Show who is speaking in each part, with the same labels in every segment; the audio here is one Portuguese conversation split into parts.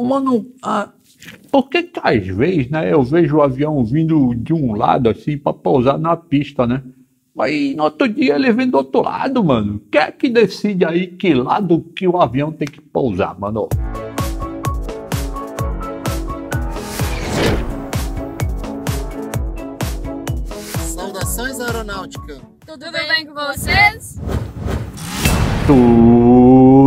Speaker 1: Mano, ah, por que que às vezes, né, eu vejo o avião vindo de um lado, assim, para pousar na pista, né? Mas no outro dia ele vem do outro lado, mano. Quem é que decide aí que lado que o avião tem que pousar, mano? Saudações aeronáutica. Tudo, Tudo bem, bem com vocês? Tudo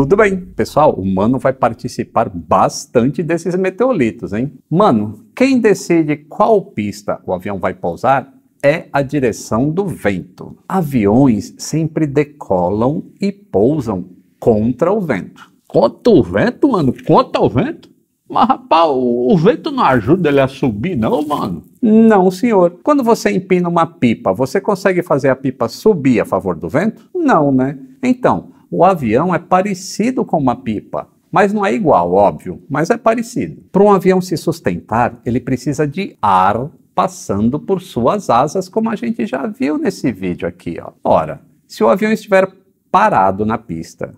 Speaker 1: tudo bem, pessoal, o Mano vai participar bastante desses meteoritos, hein? Mano, quem decide qual pista o avião vai pousar é a direção do vento. Aviões sempre decolam e pousam contra o vento. Contra o vento, mano? Contra o vento? Mas, rapaz, o, vento não ajuda ele a subir, não, mano? Não, senhor. Quando você empina uma pipa, você consegue fazer a pipa subir a favor do vento? Não, né? Então, o avião é parecido com uma pipa, mas não é igual, óbvio, mas é parecido. Para um avião se sustentar, ele precisa de ar passando por suas asas, como a gente já viu nesse vídeo aqui. Ó. Ora, se o avião estiver parado na pista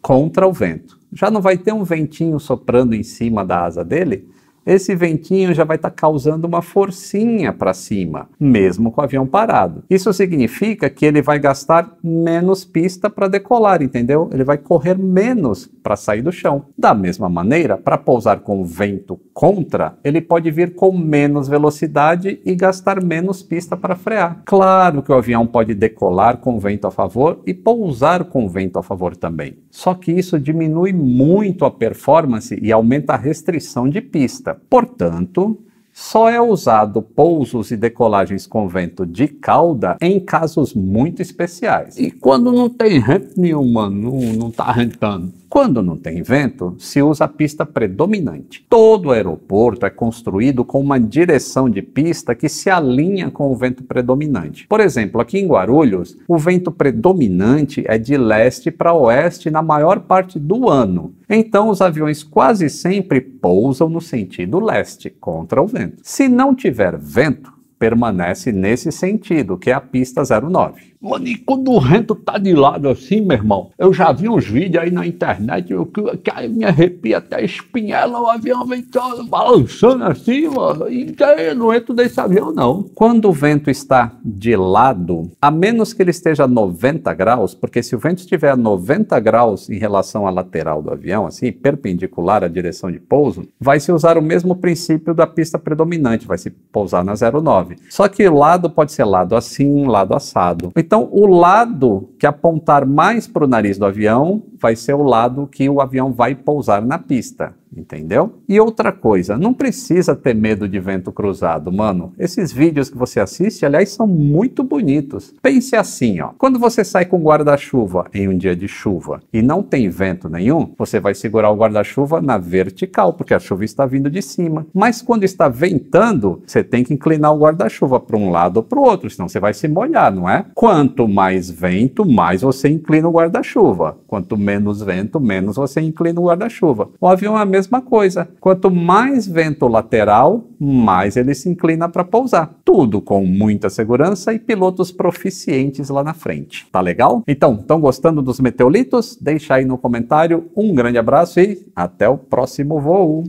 Speaker 1: contra o vento, já não vai ter um ventinho soprando em cima da asa dele? esse ventinho já vai estar tá causando uma forcinha para cima, mesmo com o avião parado. Isso significa que ele vai gastar menos pista para decolar, entendeu? Ele vai correr menos para sair do chão. Da mesma maneira, para pousar com o vento contra, ele pode vir com menos velocidade e gastar menos pista para frear. Claro que o avião pode decolar com o vento a favor e pousar com o vento a favor também. Só que isso diminui muito a performance e aumenta a restrição de pista portanto, só é usado pousos e decolagens com vento de cauda em casos muito especiais. E quando não tem rente nenhuma, não está rentando? Quando não tem vento, se usa a pista predominante. Todo aeroporto é construído com uma direção de pista que se alinha com o vento predominante. Por exemplo, aqui em Guarulhos, o vento predominante é de leste para oeste na maior parte do ano. Então, os aviões quase sempre pousam no sentido leste, contra o vento. Se não tiver vento, permanece nesse sentido, que é a pista 09. Mano, e quando o rento tá de lado assim, meu irmão, eu já vi uns vídeos aí na internet que, que aí me arrepia até a espinhela, o avião vem todo balançando assim, mano, e eu não entro nesse avião, não. Quando o vento está de lado, a menos que ele esteja a 90 graus, porque se o vento estiver a 90 graus em relação à lateral do avião, assim, perpendicular à direção de pouso, vai se usar o mesmo princípio da pista predominante, vai se pousar na 09. Só que o lado pode ser lado assim, lado assado. Então, o lado que apontar mais para o nariz do avião vai ser o lado que o avião vai pousar na pista entendeu? E outra coisa, não precisa ter medo de vento cruzado, mano. Esses vídeos que você assiste, aliás, são muito bonitos. Pense assim, ó. Quando você sai com guarda-chuva em um dia de chuva e não tem vento nenhum, você vai segurar o guarda-chuva na vertical, porque a chuva está vindo de cima. Mas quando está ventando, você tem que inclinar o guarda-chuva para um lado ou para o outro, senão você vai se molhar, não é? Quanto mais vento, mais você inclina o guarda-chuva. Quanto menos vento, menos você inclina o guarda-chuva. O avião é a mesma mesma coisa. Quanto mais vento lateral, mais ele se inclina para pousar. Tudo com muita segurança e pilotos proficientes lá na frente. Tá legal? Então, estão gostando dos meteoritos? Deixa aí no comentário. Um grande abraço e até o próximo voo.